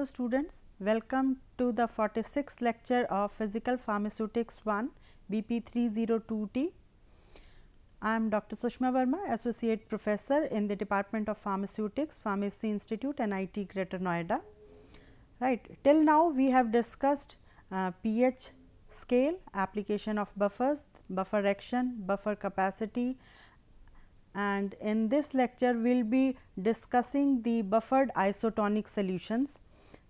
Hello students, welcome to the 46th lecture of Physical Pharmaceutics 1 BP 302T. I am Dr. Sushma Verma, Associate Professor in the Department of Pharmaceutics, Pharmacy Institute, NIT Greater Noida. Right, till now we have discussed uh, pH scale, application of buffers, buffer action, buffer capacity, and in this lecture we will be discussing the buffered isotonic solutions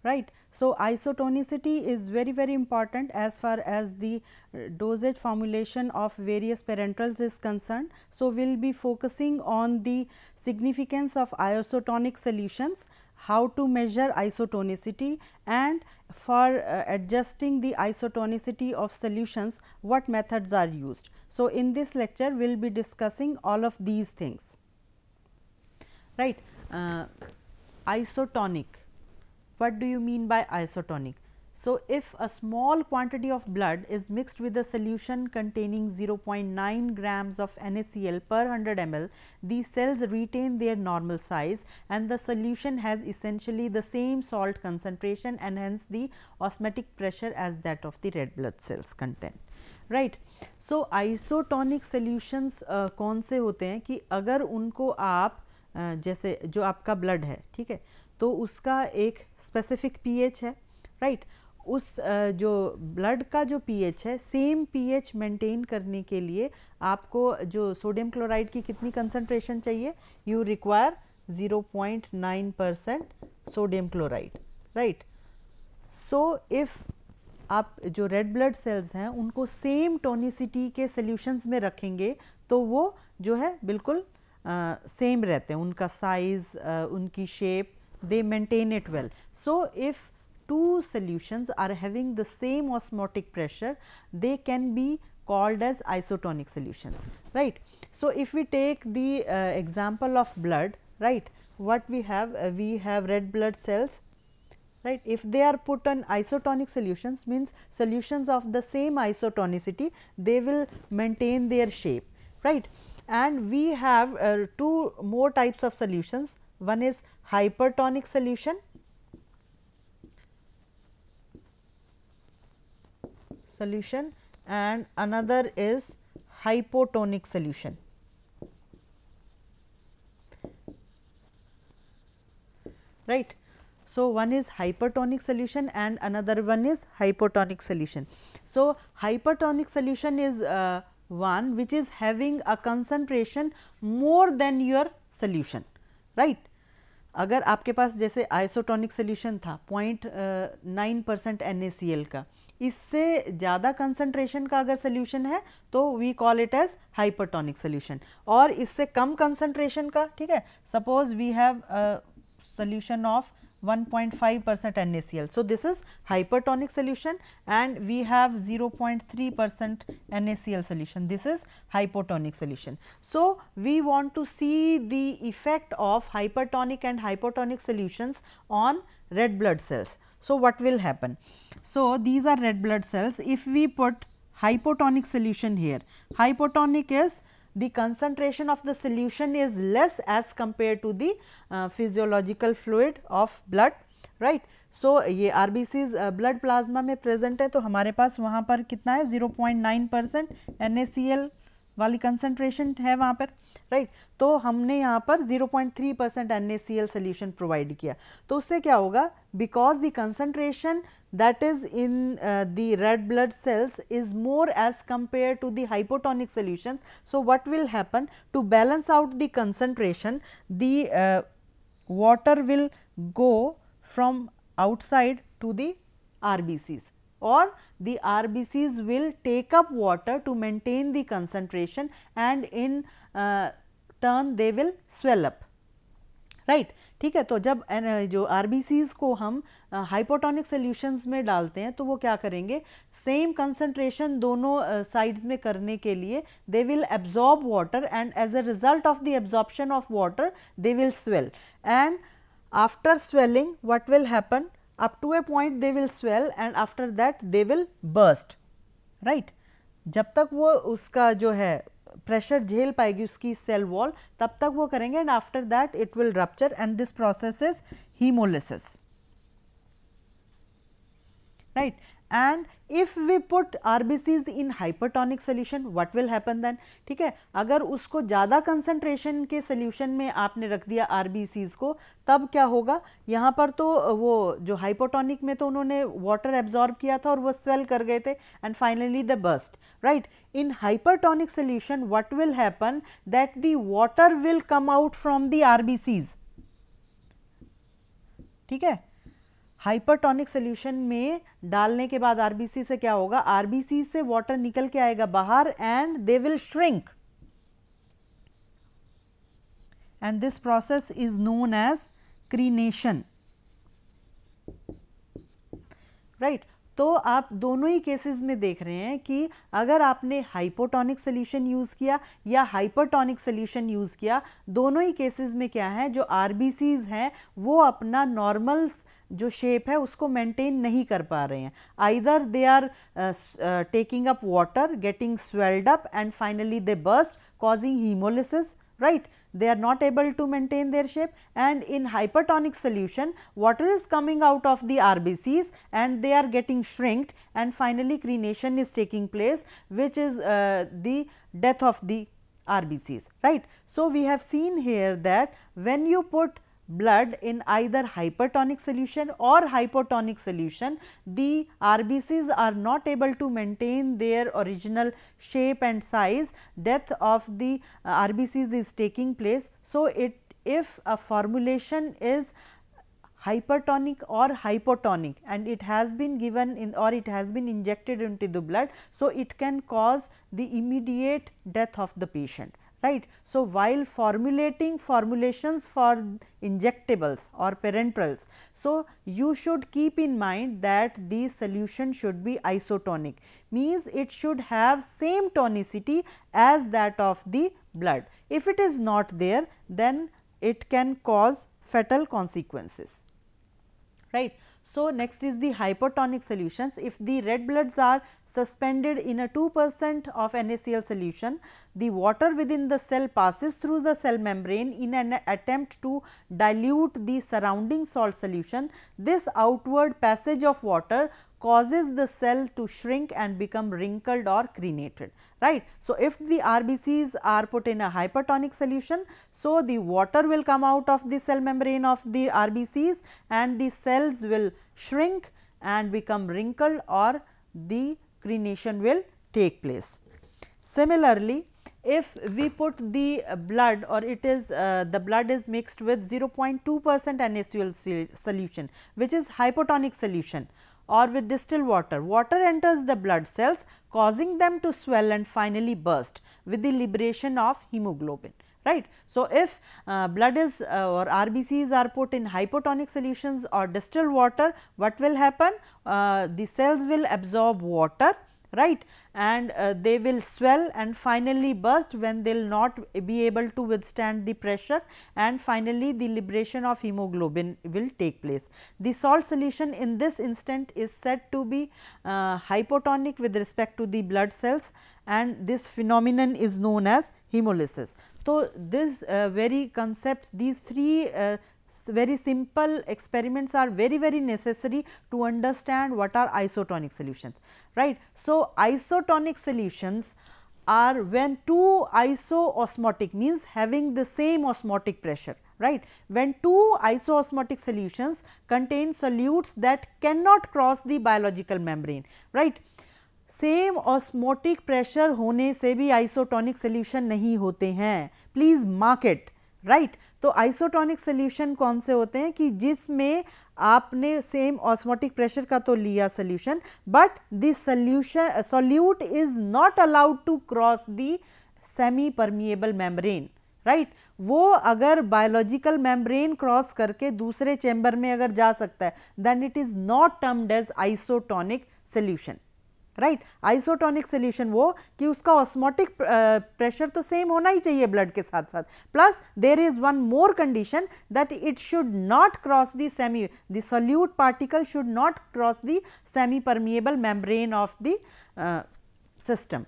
right. So, isotonicity is very very important as far as the uh, dosage formulation of various parenterals is concerned. So, we will be focusing on the significance of isotonic solutions, how to measure isotonicity and for uh, adjusting the isotonicity of solutions what methods are used. So, in this lecture we will be discussing all of these things right. Uh, isotonic what do you mean by isotonic? So, if a small quantity of blood is mixed with a solution containing 0.9 grams of NaCl per 100 ml, these cells retain their normal size and the solution has essentially the same salt concentration and hence the osmotic pressure as that of the red blood cells content. Right. So, isotonic solutions uh, कौन से होते हैं कि अगर उनको आप जैसे जो आपका blood है ठीक है तो उसका एक स्पेसिफिक पीएच है राइट उस जो ब्लड का जो पीएच है सेम पीएच मेंटेन करने के लिए आपको जो सोडियम क्लोराइड की कितनी कंसंट्रेशन चाहिए you require 0.9 percent sodium chloride right so if आप जो रेड ब्लड सेल्स हैं उनको सेम टोनिसिटी के सॉल्यूशंस में रखेंगे तो वो जो है बिल्कुल सेम रहते हैं उनका साइज़ उनकी shape they maintain it well. So, if two solutions are having the same osmotic pressure, they can be called as isotonic solutions, right. So, if we take the uh, example of blood, right, what we have, uh, we have red blood cells, right. If they are put on isotonic solutions means solutions of the same isotonicity, they will maintain their shape, right. And we have uh, two more types of solutions one is hypertonic solution. solution and another is hypotonic solution. Right. So, one is hypertonic solution and another one is hypotonic solution. So, hypertonic solution is uh, one which is having a concentration more than your solution, right. अगर आपके पास जैसे isotonic solution था point nine percent N का इससे ज़्यादा concentration का अगर सोल्यूशन है तो we call it as hypertonic solution और इससे कम कंसंट्रेशन का ठीक है suppose we have solution of 1.5 percent NaCl. So, this is hypertonic solution and we have 0.3 percent NaCl solution. This is hypotonic solution. So, we want to see the effect of hypertonic and hypotonic solutions on red blood cells. So, what will happen? So, these are red blood cells. If we put hypotonic solution here, hypotonic is the concentration of the solution is less as compared to the uh, physiological fluid of blood right. So, ye rbcs uh, blood plasma mein present hai to hamare paas wahan par kitna hai 0.9 nacl वाली concentration है वहाँ पर right तो हमने यहाँ पर 0.3 percent N solution provide किया तो उससे क्या होगा because the concentration that is in the red blood cells is more as compare to the hypotonic solution so what will happen to balance out the concentration the water will go from outside to the R और the RBCs will take up water to maintain the concentration and in uh, turn they will swell up. Right ठीक है तो जब uh, जो are को हम hypotonic uh, solutions में डालते हैं तो वो क्या करेंगे सेम कंसनट्रेशन दोनों साइड्स uh, में करने के लिए they will absorb water and as a result of the absorption of water they will swell and after swelling what will happen up to a point they will swell and after that they will burst right जब तक वो उसका जो है pressure झेल पाएगी उसकी cell wall तब तक वो करेंगे and after that it will rupture and this process is hemolysis right and if we put RBCs in hypertonic solution what will happen then ठीक है अगर उसको ज्यादा कंसेंट्रेशन के सोल्यूशन में आपने रख दिया आर बी सीज को तब क्या होगा यहाँ पर तो वो जो हाइपोटोनिक में तो उन्होंने वाटर एब्जॉर्ब किया था और वह स्वेल कर गए थे and finally the burst right in hypertonic solution what will happen that the water will come out from the RBCs ठीक है हाइपरटोनिक सोल्यूशन में डालने के बाद आरबीसी से क्या होगा आरबीसी से वाटर निकल के आएगा बाहर and they will shrink and this process is known as crenation right तो आप दोनों ही केसेस में देख रहे हैं कि अगर आपने हाइपोटोनिक सोल्यूशन यूज़ किया या हाइपरटोनिक सोल्यूशन यूज़ किया दोनों ही केसेस में क्या है जो आर हैं वो अपना नॉर्मल जो शेप है उसको मेंटेन नहीं कर पा रहे हैं either they are taking up water getting swelled up and finally they burst causing hemolysis right they are not able to maintain their shape and in hypertonic solution water is coming out of the RBCs and they are getting shrinked and finally crenation is taking place which is uh, the death of the RBCs right. So, we have seen here that when you put blood in either hypertonic solution or hypotonic solution, the RBCs are not able to maintain their original shape and size, death of the uh, RBCs is taking place. So, it if a formulation is hypertonic or hypotonic and it has been given in or it has been injected into the blood. So, it can cause the immediate death of the patient right. So, while formulating formulations for injectables or parenterals. So, you should keep in mind that the solution should be isotonic means it should have same tonicity as that of the blood. If it is not there then it can cause fatal consequences right. So, next is the hypertonic solutions. If the red bloods are suspended in a 2 percent of NaCl solution, the water within the cell passes through the cell membrane in an attempt to dilute the surrounding salt solution. This outward passage of water causes the cell to shrink and become wrinkled or crenated, right. So, if the RBCs are put in a hypertonic solution, so the water will come out of the cell membrane of the RBCs and the cells will shrink and become wrinkled or the crenation will take place. Similarly, if we put the blood or it is uh, the blood is mixed with 0.2 percent NaCl solution which is hypotonic solution or with distilled water. Water enters the blood cells causing them to swell and finally burst with the liberation of hemoglobin right. So, if uh, blood is uh, or RBCs are put in hypotonic solutions or distilled water, what will happen? Uh, the cells will absorb water right and uh, they will swell and finally burst when they will not be able to withstand the pressure and finally the liberation of hemoglobin will take place. The salt solution in this instant is said to be uh, hypotonic with respect to the blood cells and this phenomenon is known as hemolysis. So, this uh, very concepts these three uh, very simple experiments are very very necessary to understand what are isotonic solutions right. So, isotonic solutions are when two isoosmotic means having the same osmotic pressure right. When two isoosmotic solutions contain solutes that cannot cross the biological membrane right. Same osmotic pressure होने से भी isotonic solution नहीं होते हैं mark it, right? तो isotonic solution कौन से होते हैं कि जिसमें आपने सेम ऑस्मोटिक प्रेशर का तो लिया solution but this solution solute is not allowed to cross the semi permeable membrane right right? वो अगर बायोलॉजिकल मेम्ब्रेन क्रॉस करके दूसरे चैम्बर में अगर जा सकता है then it is not termed as isotonic solution right isotonic solution वो कि उसका ऑस्मोटिक प्रेशर तो सेम होना ही चाहिए ब्लड के साथ साथ plus there is one more condition that it should not cross the semi the solute particle should not cross the semi permeable of the system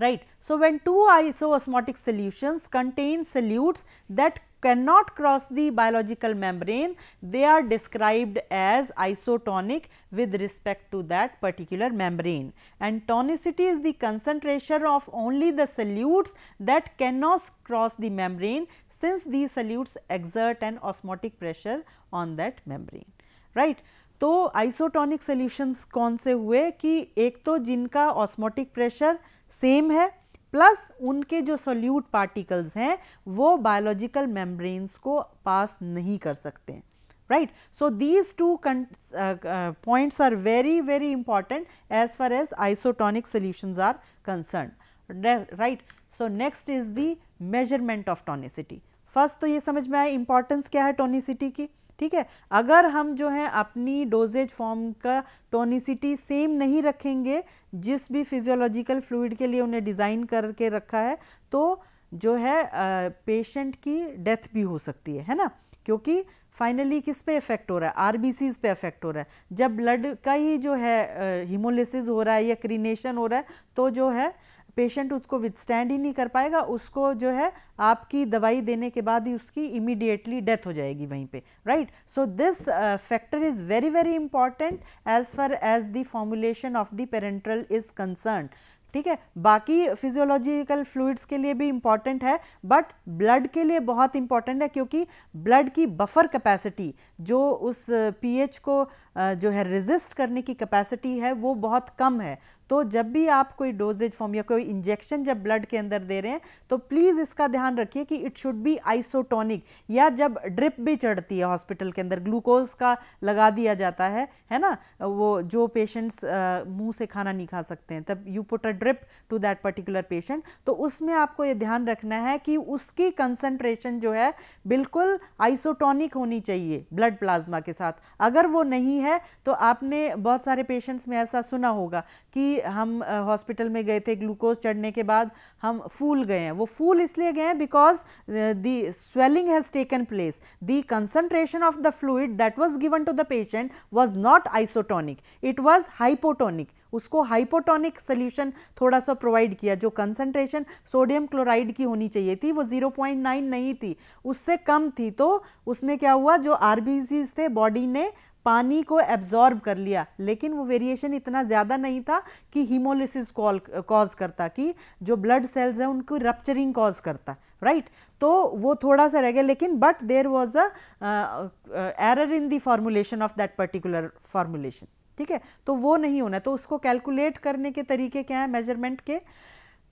right so when two iso osmotic solution contain solutes that cannot cross the biological membrane, they are described as isotonic with respect to that particular membrane. And tonicity is the concentration of only the solutes that cannot cross the membrane since these solutes exert an osmotic pressure on that membrane, right. तो isotonic solutions कौन से हुए कि एक तो जिनका osmotic pressure same है plus उनके जो सोल्यूट पार्टिकल्स हैं वो बायोलॉजिकल मेम्ब्रेन्स को पास नहीं कर सकते right so these two points are very very important as far as isotonic solutions are concern right so next is the measurement of tonicity first तो ये समझ में आए इंपॉर्टेंस क्या है टोनिसिटी की ठीक है अगर हम जो है अपनी डोजेज फॉर्म का टोनिसिटी सेम नहीं रखेंगे जिस भी फिजियोलॉजिकल फ्लूड के लिए उन्हें डिज़ाइन करके रखा है तो जो है पेशेंट की डेथ भी हो सकती है है ना क्योंकि फाइनली किस पे इफेक्ट हो रहा है आर पे इफेक्ट हो रहा है जब ब्लड का ही जो है हीमोलिसिस हो रहा है या क्रीनेशन हो रहा है तो जो है पेशेंट उसको विथस्टैंड ही नहीं कर पाएगा उसको जो है आपकी दवाई देने के बाद ही उसकी इमीडिएटली डेथ हो जाएगी वहीं पे right so this factor is very very important as far as the formulation of the parenteral is concern ठीक है बाकी फिजियोलॉजिकल फ्लूइड्स के लिए भी इम्पॉर्टेंट है बट ब्लड के लिए बहुत इंपॉर्टेंट है क्योंकि ब्लड की बफर कैपेसिटी जो उस पीएच को जो है रेजिस्ट करने की कैपेसिटी है वो बहुत कम है तो जब भी आप कोई डोजेज फॉर्म या कोई इंजेक्शन जब ब्लड के अंदर दे रहे हैं तो प्लीज़ इसका ध्यान रखिए कि इट शुड बी आइसोटोनिक या जब ड्रिप भी चढ़ती है हॉस्पिटल के अंदर ग्लूकोज का लगा दिया जाता है है ना वो जो पेशेंट्स मुंह से खाना नहीं खा सकते हैं तब you put a drip to that particular patient तो उसमें आपको ये ध्यान रखना है कि उसकी कंसनट्रेशन जो है बिल्कुल आइसोटोनिक होनी चाहिए ब्लड प्लाज्मा के साथ अगर वो नहीं है तो आपने बहुत सारे पेशेंट्स में ऐसा सुना होगा कि हम हॉस्पिटल में गए थे ग्लूकोज चढ़ने के बाद हम फूल गए हैं वो फूल इसलिए गए हैं because the swelling has taken place the concentration of the fluid that was given to the patient was not isotonic it was hypotonic उसको हाइपोटोनिक सोल्यूशन थोड़ा सा प्रोवाइड किया जो कंसनट्रेशन सोडियम क्लोराइड की होनी चाहिए थी वो 0.9 नहीं थी उससे कम थी तो उसमें क्या हुआ जो आर थे बॉडी ने पानी को एब्जॉर्ब कर लिया लेकिन वो वेरिएशन इतना ज़्यादा नहीं था कि हीमोलिसिस कॉल कॉज करता कि जो ब्लड सेल्स हैं उनको रप्चरिंग कॉज करता राइट तो वो थोड़ा सा रह गया लेकिन but there was a error in the formulation of that particular formulation ठीक है तो वो नहीं होना तो उसको कैलकुलेट करने के तरीके क्या है मेजरमेंट के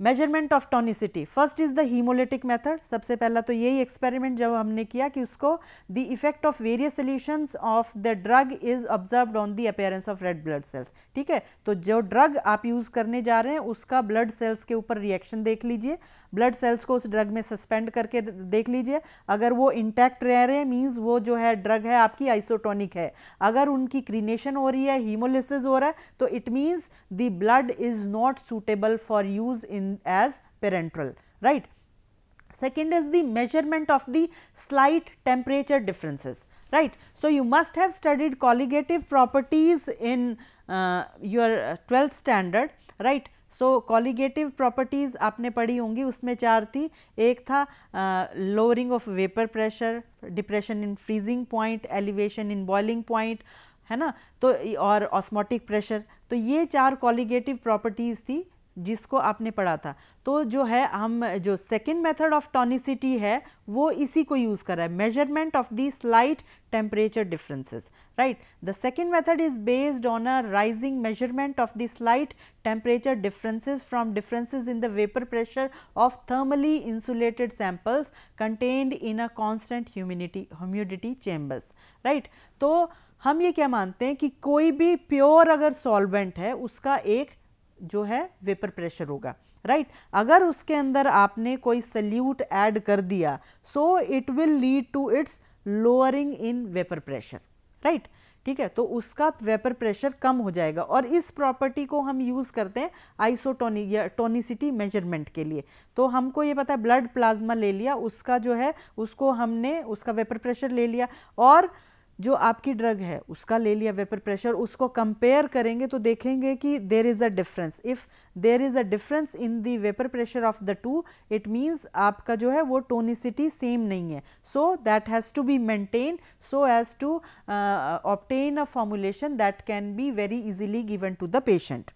measurement of tonicity first is the hemolytic method सबसे पहला तो यही एक्सपेरिमेंट जब हमने किया कि उसको the effect of various solutions of the drug is observe on the appearance of red blood cells ठीक है तो जो ड्रग आप यूज़ करने जा रहे हैं उसका ब्लड सेल्स के ऊपर रिएक्शन देख लीजिए ब्लड सेल्स को उस ड्रग में सस्पेंड करके देख लीजिए अगर वो इंटैक्ट रह रहे हैं मीन्स वो जो है ड्रग है आपकी आइसोटोनिक है अगर उनकी क्रीनेशन हो रही है हीमोलिसिस हो रहा है तो it means the blood is not suitable for use in in as parenteral right. Second is the measurement of the slight temperature differences right. So, you must have studied colligative properties in uh, your 12th standard right. So colligative properties आपने पढ़ी होंगी उसमें चार थी एक था lowering of vapour pressure depression in freezing point elevation in boiling point है ना तो और ऑस्मोटिक प्रेशर तो ये चार कॉलीगेटिव प्रॉपर्टीज़ थी जिसको आपने पढ़ा था तो जो है हम जो सेकेंड मेथड ऑफ टॉनिसिटी है वो इसी को यूज़ कर रहा है measurement of the slight temperature differences right the second method is based on a rising measurement of the slight temperature differences from differences in the vapour pressure of thermally insulated samples contained in a constant humidity humidity chambers right तो हम ये क्या मानते हैं कि कोई भी pure अगर सॉल्वेंट है उसका एक जो है वेपर प्रेशर होगा राइट right? अगर उसके अंदर आपने कोई सल्यूट ऐड कर दिया so it will lead to its lowering in vapour pressure right ठीक है तो उसका वेपर प्रेशर कम हो जाएगा और इस प्रॉपर्टी को हम यूज़ करते हैं आइसोटोनिक या टोनिसिटी मेजरमेंट के लिए तो हमको ये पता है ब्लड प्लाज्मा ले लिया उसका जो है उसको हमने उसका वेपर प्रेशर ले लिया और जो आपकी ड्रग है उसका ले लिया वेपर प्रेशर उसको कंपेयर करेंगे तो देखेंगे कि there is a difference if there is a difference in the vapour pressure of the two it means आपका जो है वो टोनिसिटी सेम नहीं है so that has to be maintain so as to obtain a formulation that can be very easily given to the patient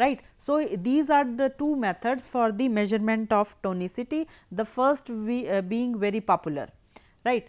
right. So, these are the two methods for the measurement of tonicity, the first we, uh, being very popular, right.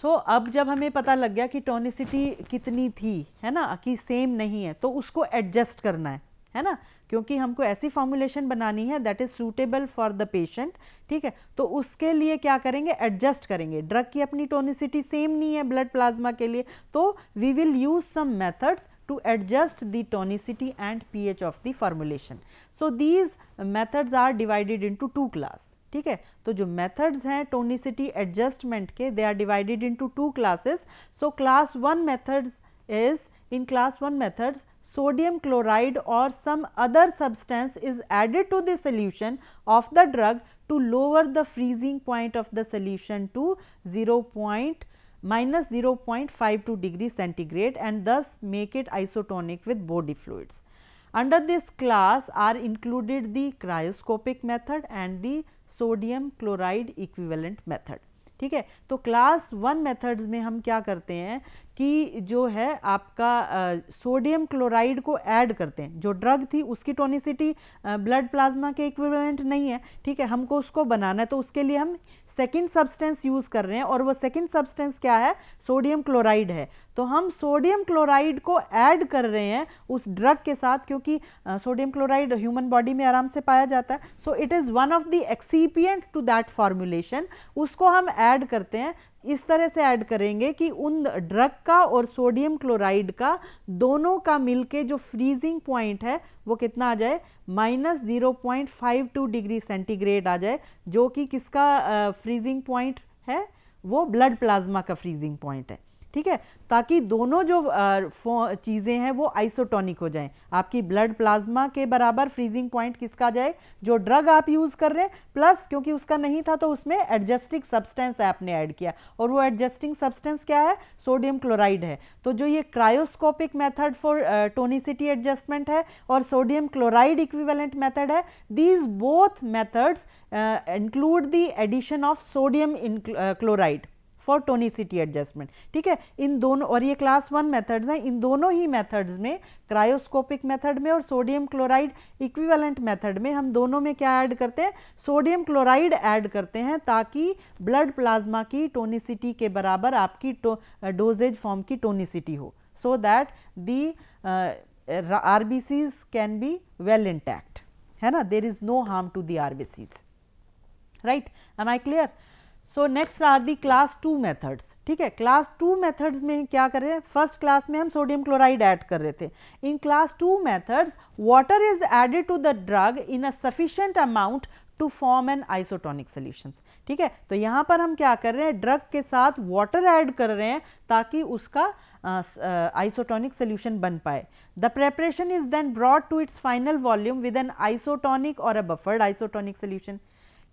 So so, अब जब हमें पता लग गया कि tonicity कितनी थी है ना कि सेम नहीं है तो उसको एडजस्ट करना है है ना क्योंकि हमको ऐसी फॉर्मुलेशन बनानी है that is suitable for the patient ठीक है तो उसके लिए क्या करेंगे एडजस्ट करेंगे ड्रग की अपनी टोनिसिटी सेम नहीं है ब्लड प्लाज्मा के लिए तो we will use some methods to adjust the tonicity and pH of the formulation. So these methods are divided into two class ठीक है तो जो मेथड्स हैं टोनिसिटी एडजस्टमेंट के they are divided into two classes so class one methods is in class one methods sodium chloride और some other substance is added to the solution of the drug to lower the freezing point of the solution to zero point minus zero point five two degree centigrade and thus make it isotonic with body fluids under this class are included the cryoscopic method and the sodium chloride equivalent method ठीक है तो class one methods में हम क्या करते हैं कि जो है आपका सोडियम क्लोराइड को ऐड करते हैं जो ड्रग थी उसकी टोनिसिटी ब्लड प्लाज्मा के इक्विवेलेंट नहीं है ठीक है हमको उसको बनाना है तो उसके लिए हम सेकेंड सब्सटेंस यूज़ कर रहे हैं और वो सेकेंड सब्सटेंस क्या है सोडियम क्लोराइड है तो हम सोडियम क्लोराइड को ऐड कर रहे हैं उस ड्रग के साथ क्योंकि सोडियम क्लोराइड ह्यूमन बॉडी में आराम से पाया जाता है so it is one of the excipient to that formulation उसको हम ऐड करते हैं इस तरह से ऐड करेंगे कि उन ड्रग का और सोडियम क्लोराइड का दोनों का मिलके जो फ्रीजिंग पॉइंट है वो कितना आ जाए minus zero point five two degree centigrade आ जाए जो कि किसका फ्रीजिंग पॉइंट है वो ब्लड प्लाज्मा का फ्रीजिंग पॉइंट है ठीक है ताकि दोनों जो चीज़ें हैं वो आइसोटोनिक हो जाएं आपकी ब्लड प्लाज्मा के बराबर फ्रीजिंग पॉइंट किसका जाए जो ड्रग आप यूज़ कर रहे हैं प्लस क्योंकि उसका नहीं था तो उसमें एडजस्टिंग सब्सटेंस आपने ऐड किया और वो एडजस्टिंग सब्सटेंस क्या है सोडियम क्लोराइड है तो जो ये cryoscopic method for tonicity adjustment है और सोडियम क्लोराइड इक्विवेलेंट मैथड है these both methods include the addition of sodium chloride for tonicity adjustment ठीक है इन दोनों और ये क्लास वन मेथड्स हैं इन दोनों ही मेथड्स में क्रायोस्कोपिक मेथड में और सोडियम क्लोराइड इक्विवेलेंट मेथड में हम दोनों में क्या ऐड करते हैं सोडियम क्लोराइड ऐड करते हैं ताकि ब्लड प्लाज्मा की टोनिसिटी के बराबर आपकी डोजेज फॉर्म की टोनिसिटी हो so that the RBCs can be well intact है ना there is no harm to the RBCs right am I clear so next are the class two methods ठीक है class two methods में क्या कर रहे हैं first class में हम सोडियम क्लोराइड ऐड कर रहे थे in class two methods water is added to the drug in a sufficient amount to form an isotonic solutions ठीक है तो यहाँ पर हम क्या कर रहे हैं ड्रग के साथ वाटर ऐड कर रहे हैं ताकि उसका आइसोटोनिक सोल्यूशन बन पाए the preparation is then brought to its final volume with an isotonic और अ बफर्ड आइसोटोनिक सोल्यूशन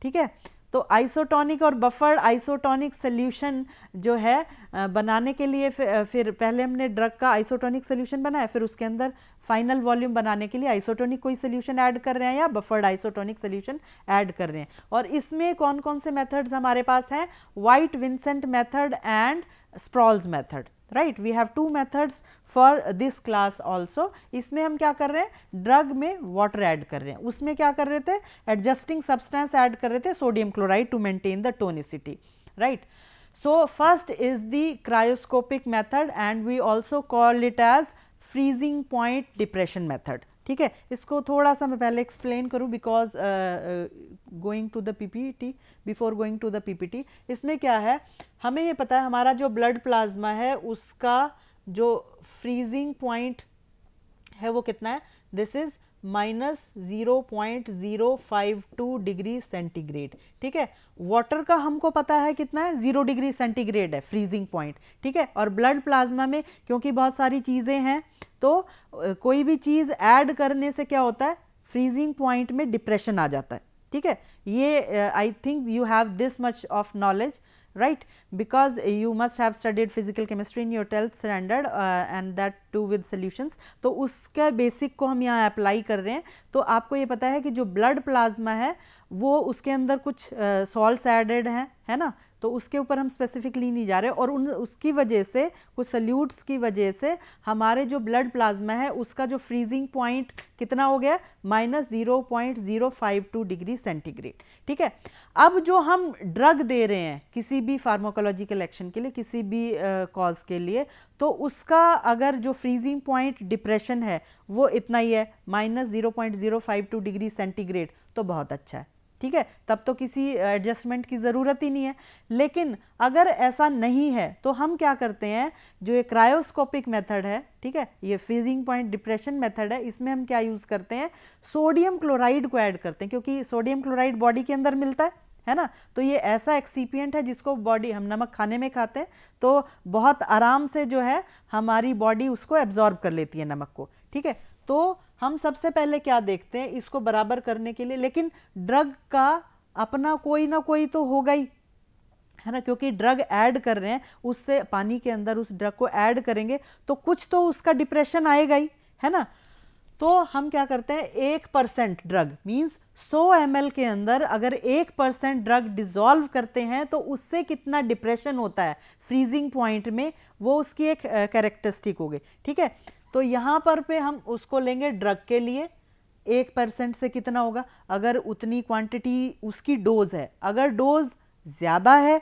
ठीक है तो आइसोटॉनिक और बफर्ड आइसोटॉनिक सोल्यूशन जो है बनाने के लिए फिर पहले हमने ड्रग का आइसोटॉनिक सोल्यूशन बनाया फिर उसके अंदर फाइनल वॉल्यूम बनाने के लिए आइसोटोनिक कोई सोल्यूशन ऐड कर रहे हैं या बफर्ड आइसोटोनिक सोल्यूशन ऐड कर रहे हैं और इसमें कौन कौन से मेथड्स हमारे पास हैं White Vincent method and Sprowls method right we have two methods for this class also इसमें हम क्या कर रहे हैं ड्रग में वाटर ऐड कर रहे हैं उसमें क्या कर रहे थे एडजस्टिंग सब्सटेंस ऐड कर रहे थे sodium chloride to maintain the tonicity right So, first is the cryoscopic method and we also call it as freezing point depression method. ठीक है इसको थोड़ा सा मैं पहले एक्सप्लेन करूं because going to the PPT before going to the PPT इसमें क्या है हमें ये पता है हमारा जो ब्लड प्लाज्मा है उसका जो फ्रीजिंग पॉइंट है वो कितना है this is minus zero point zero five two degree centigrade ठीक है वाटर का हमको पता है कितना है ज़ीरो डिग्री सेंटीग्रेड है फ्रीजिंग पॉइंट ठीक है और ब्लड प्लाज्मा में क्योंकि बहुत सारी चीज़ें हैं तो कोई भी चीज़ ऐड करने से क्या होता है फ्रीजिंग पॉइंट में डिप्रेशन आ जाता है ठीक है ये I think you have this much of knowledge right because you must have studied physical chemistry in your twelfth standard and that too with solutions तो उसका बेसिक को हम यहाँ अप्लाई कर रहे हैं तो आपको ये पता है कि जो ब्लड प्लाज्मा है वो उसके अंदर कुछ सॉल्ट एडेड हैं है ना तो उसके ऊपर हम स्पेसिफिकली नहीं जा रहे और उन उसकी वजह से कुछ सल्यूट्स की वजह से हमारे जो ब्लड प्लाज्मा है उसका जो फ्रीजिंग पॉइंट कितना हो गया minus zero point zero five two degree centigrade ठीक है अब जो हम ड्रग दे रहे हैं किसी भी फार्माकोलॉजिकल एक्शन के लिए किसी भी कॉज uh, के लिए तो उसका अगर जो फ्रीजिंग पॉइंट डिप्रेशन है वो इतना ही है minus zero point zero five two degree centigrade तो बहुत अच्छा है ठीक है तब तो किसी एडजस्टमेंट uh, की ज़रूरत ही नहीं है लेकिन अगर ऐसा नहीं है तो हम क्या करते हैं जो ये क्रायोस्कोपिक मेथड है ठीक है ये फ्रीजिंग पॉइंट डिप्रेशन मेथड है इसमें हम क्या यूज़ करते हैं सोडियम क्लोराइड को ऐड करते हैं क्योंकि सोडियम क्लोराइड बॉडी के अंदर मिलता है है ना तो ये ऐसा एक्सीपियंट है जिसको बॉडी हम नमक खाने में खाते हैं तो बहुत आराम से जो है हमारी बॉडी उसको एब्जॉर्ब कर लेती है नमक को ठीक है तो हम सबसे पहले क्या देखते हैं इसको बराबर करने के लिए लेकिन ड्रग का अपना कोई ना कोई तो होगा ही है ना क्योंकि ड्रग ऐड कर रहे हैं उससे पानी के अंदर उस ड्रग को ऐड करेंगे तो कुछ तो उसका डिप्रेशन आएगा ही है ना तो हम क्या करते हैं एक परसेंट ड्रग मीन्स 100 एम के अंदर अगर एक परसेंट ड्रग डिजॉल्व करते हैं तो उससे कितना डिप्रेशन होता है फ्रीजिंग पॉइंट में वो उसकी एक कैरेक्टरिस्टिक हो गई ठीक है तो यहाँ पर पे हम उसको लेंगे ड्रग के लिए एक परसेंट से कितना होगा अगर उतनी क्वांटिटी उसकी डोज है अगर डोज ज़्यादा है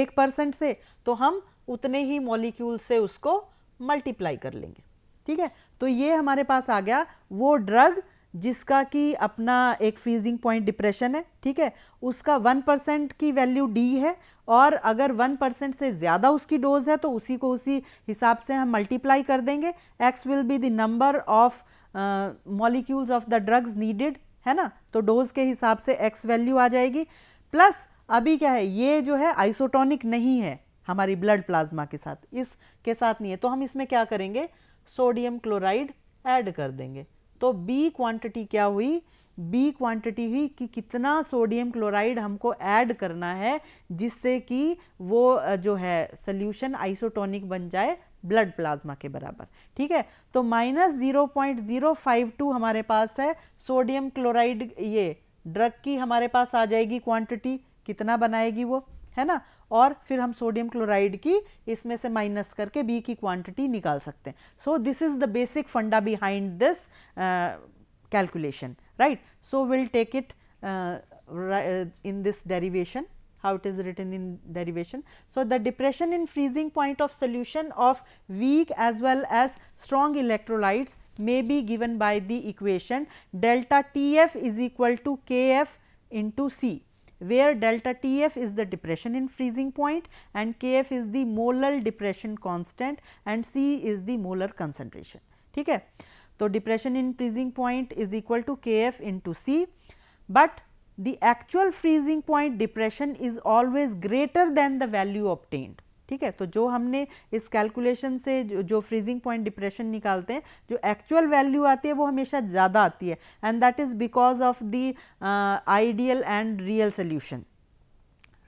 एक परसेंट से तो हम उतने ही मॉलिक्यूल से उसको मल्टीप्लाई कर लेंगे ठीक है तो ये हमारे पास आ गया वो ड्रग जिसका कि अपना एक फ्रीजिंग पॉइंट डिप्रेशन है ठीक है उसका वन परसेंट की वैल्यू डी है और अगर वन परसेंट से ज़्यादा उसकी डोज है तो उसी को उसी हिसाब से हम मल्टीप्लाई कर देंगे X will be the number of molecules of the drugs needed है ना तो डोज के हिसाब से एक्स वैल्यू आ जाएगी प्लस अभी क्या है ये जो है आइसोटोनिक नहीं है हमारी ब्लड प्लाज्मा के साथ इस के साथ नहीं है तो हम इसमें क्या करेंगे सोडियम क्लोराइड ऐड कर देंगे तो बी क्वांटिटी क्या हुई बी क्वांटिटी हुई कि कितना सोडियम क्लोराइड हमको ऐड करना है जिससे कि वो जो है सल्यूशन आइसोटोनिक बन जाए ब्लड प्लाज्मा के बराबर ठीक है तो minus zero point zero five two हमारे पास है सोडियम क्लोराइड ये ड्रग की हमारे पास आ जाएगी क्वांटिटी कितना बनाएगी वो है ना और फिर हम सोडियम क्लोराइड की इसमें से माइनस करके बी की क्वांटिटी निकाल सकते हैं so this is the basic funda behind this calculation right so we'll take it uh, in this derivation how it is written in derivation so the depression in freezing point of solution of weak as well as strong electrolytes may be given by the equation delta tf is equal to kf into c where delta Tf is the depression in freezing point and Kf is the molar depression constant and C is the molar concentration. So, depression in freezing point is equal to Kf into C, but the actual freezing point depression is always greater than the value obtained. ठीक है तो जो हमने इस calculation से जो, जो freezing point depression निकालते हैं जो एक्चुअल वैल्यू आती है वो हमेशा ज़्यादा आती है and that is because of the ideal and real solution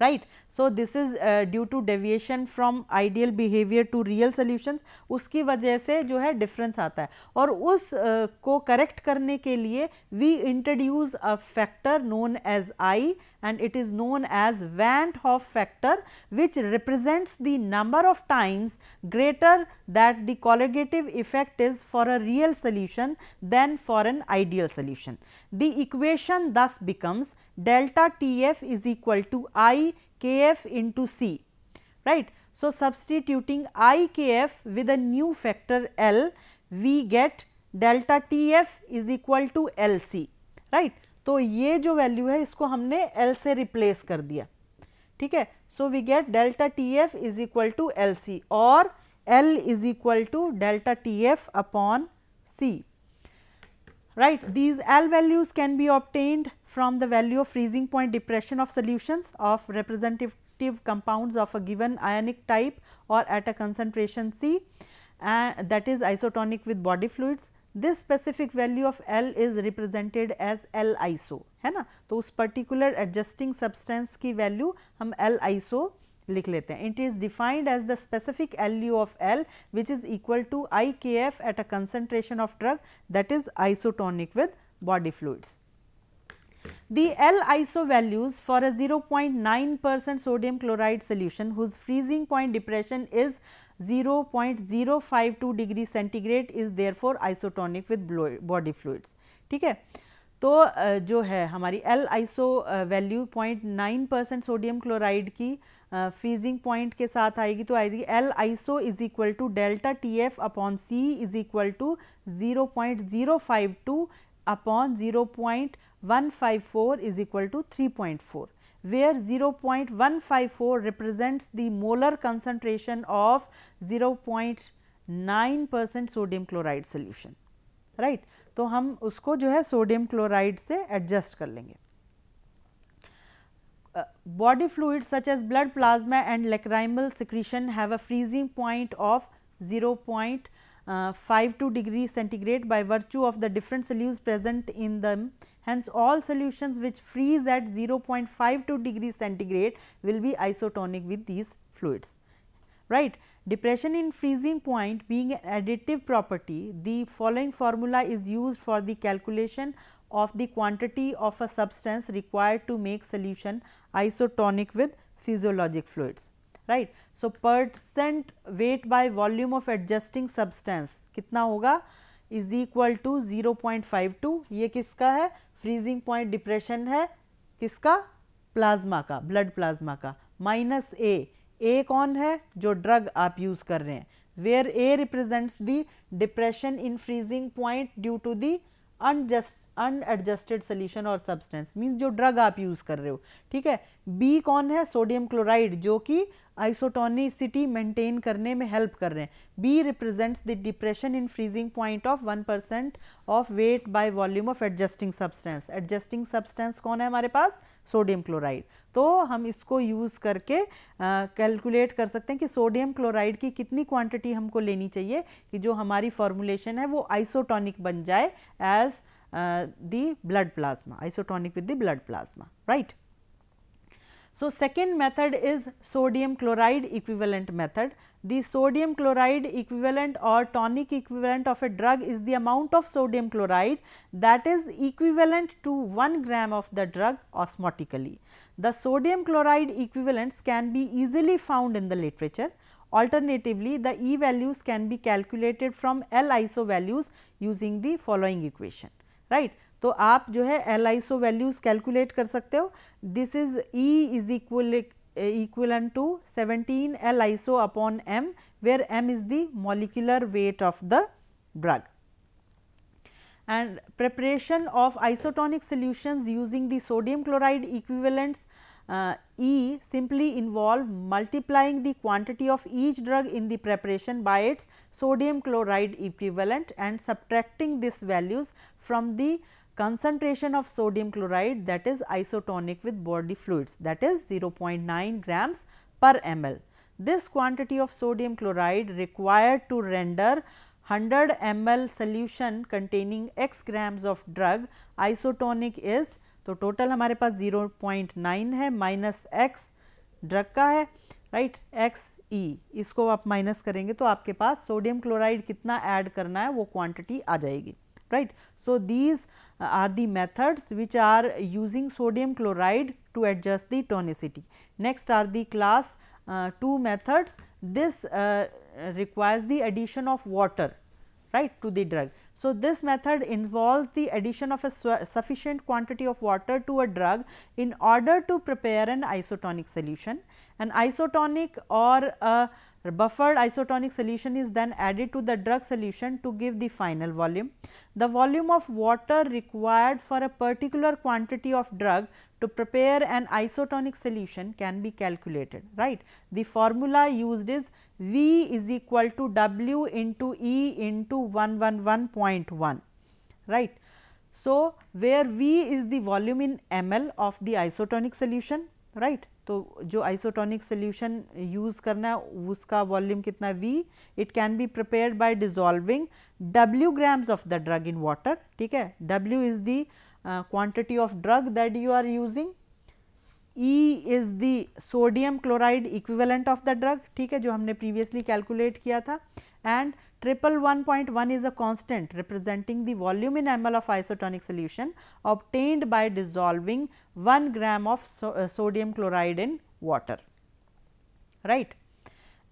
right. So, this is uh, due to deviation from ideal behavior to real solutions उसकी वजह से जो है difference आता है और उस uh, को correct करने के लिए we introduce a factor known as I and it is known as van't Hoff factor which represents the number of times greater that the colligative effect is for a real solution than for an ideal solution. The equation thus becomes delta T f is equal to I k f into C, right. So, substituting I k f with a new factor L, we get delta T f is equal to L c. right. तो ये जो value है इसको हमने L से replace कर दिया ठीक है so we get delta T F is equal to L C और L is equal to delta Tf upon C. Right. These L values can be obtained from the value of freezing point depression of solutions of representative compounds of a given ionic type or at a concentration C uh, that is isotonic with body fluids. This specific value of L is represented as L iso है ना तो उस particular adjusting substance की value हम L iso लिख लेते हैं it is defined as the specific value of L which is equal to I K F at a concentration of drug that is isotonic with body fluids The L-iso values for a 0.9% sodium chloride solution whose freezing point depression is 0.052 degree centigrade is therefore isotonic with body fluids. ठीक है तो जो है हमारी L-iso value 0.9% sodium chloride की freezing point के साथ आएगी तो आएगी L iso is equal to delta T F upon C is equal to zero point zero five two upon zero point one five four is equal to three point four where zero point one five four represents the molar concentration of zero point nine percent sodium chloride solution right तो हम उसको जो है sodium chloride से adjust कर लेंगे Uh, body fluids such as blood plasma and lacrimal secretion have a freezing point of 0 uh, 0.52 degree centigrade by virtue of the different solutes present in them. Hence, all solutions which freeze at 0 0.52 degree centigrade will be isotonic with these fluids. Right. Depression in freezing point being an additive property, the following formula is used for the calculation of the quantity of a substance required to make solution isotonic with physiologic fluids right so percent weight by volume of adjusting substance kitna hoga is equal to 0.52 ye kiska hai freezing point depression hai kiska plasma ka blood plasma ka minus a a kon hai jo drug aap use kar rahe hain where a represents the depression in freezing point due to the unjust unadjusted solution और substance means जो drug आप use कर रहे हो ठीक है B कौन है सोडियम क्लोराइड जो कि आइसोटोनिसिटी मेंटेन करने में हेल्प कर रहे हैं B represents the depression in freezing point of one percent of weight by volume of adjusting substance adjusting substance कौन है हमारे पास सोडियम क्लोराइड तो हम इसको यूज़ करके कैलकुलेट कर सकते हैं कि सोडियम क्लोराइड की कितनी क्वांटिटी हमको लेनी चाहिए कि जो हमारी फॉर्मुलेशन है वो आइसोटोनिक बन जाए as Uh, the blood plasma, isotonic with the blood plasma, right. So, second method is sodium chloride equivalent method. The sodium chloride equivalent or tonic equivalent of a drug is the amount of sodium chloride that is equivalent to 1 gram of the drug osmotically. The sodium chloride equivalents can be easily found in the literature. Alternatively, the E values can be calculated from L iso values using the following equation. Right right? तो आप जो है L values calculate कर सकते हो this is E e is equal equal to seventeen L upon M where M is the molecular weight of the drug and preparation of isotonic solution using the sodium chloride equivalents uh, E simply involve multiplying the quantity of each drug in the preparation by its sodium chloride equivalent and subtracting these values from the concentration of sodium chloride that is isotonic with body fluids that is 0.9 grams per ml. This quantity of sodium chloride required to render 100 ml solution containing x grams of drug isotonic is तो total हमारे पास 0.9 है minus x drug का है right x ई इसको आप minus करेंगे तो आपके पास सोडियम क्लोराइड कितना ऐड करना है वो क्वांटिटी आ जाएगी right so these are the methods which are using sodium chloride to adjust the tonicity next are the class two methods this requires the addition of water right to the drug. So, this method involves the addition of a sufficient quantity of water to a drug in order to prepare an isotonic solution. An isotonic or a buffered isotonic solution is then added to the drug solution to give the final volume. The volume of water required for a particular quantity of drug to prepare an isotonic solution can be calculated, right. The formula used is V is equal to W into E into 111.1, right. So, where V is the volume in ml of the isotonic solution, right. So, जो isotonic solution use करना है उसका volume कितना V It can be prepared by dissolving W grams of the drug in water, ठीक है is the uh, quantity of drug that you are using E is the sodium chloride equivalent of the drug ठीक है जो previously calculate किया था and triple 1.1 is a constant representing the volume in ml of isotonic solution obtained by dissolving 1 gram of so, uh, sodium chloride in water right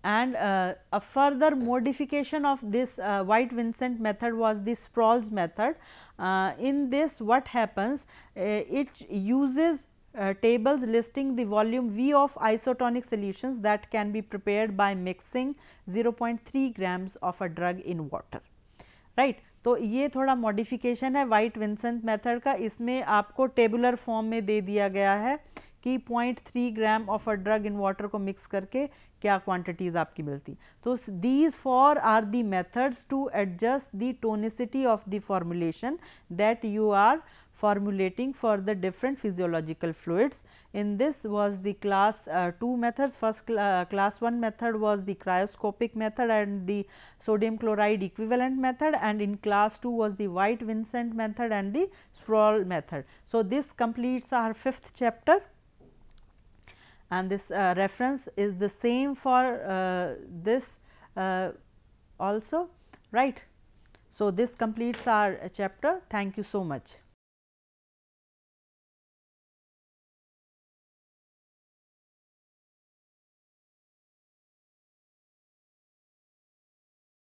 and uh, a further modification of this uh, White Vincent method was the Sprawls method. Uh, in this what happens uh, it uses uh, tables listing the volume V of isotonic solutions that can be prepared by mixing 0.3 grams of a drug in water right. तो ये थोड़ा modification है white Vincent method का इसमें आपको tabular form में दे दिया गया है कि 0.3 gram of a drug in water को मिक्स करके क्या क्वांटिटीज़ आपकी मिलती तो these four are the methods to adjust the tonicity of the formulation that you are formulating for the different physiological fluids. In this was the class uh, 2 methods, first cl uh, class 1 method was the cryoscopic method and the sodium chloride equivalent method and in class 2 was the White Vincent method and the sprawl method. So, this completes our fifth chapter and this uh, reference is the same for uh, this uh, also right. So, this completes our chapter. Thank you so much.